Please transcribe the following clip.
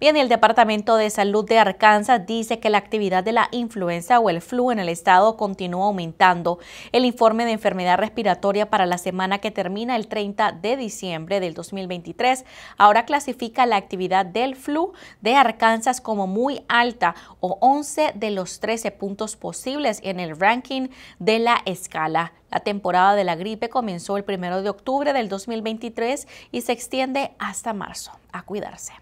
Bien, el Departamento de Salud de Arkansas dice que la actividad de la influenza o el flu en el estado continúa aumentando. El informe de enfermedad respiratoria para la semana que termina el 30 de diciembre del 2023 ahora clasifica la actividad del flu de Arkansas como muy alta o 11 de los 13 puntos posibles en el ranking de la escala. La temporada de la gripe comenzó el 1 de octubre del 2023 y se extiende hasta marzo. A cuidarse.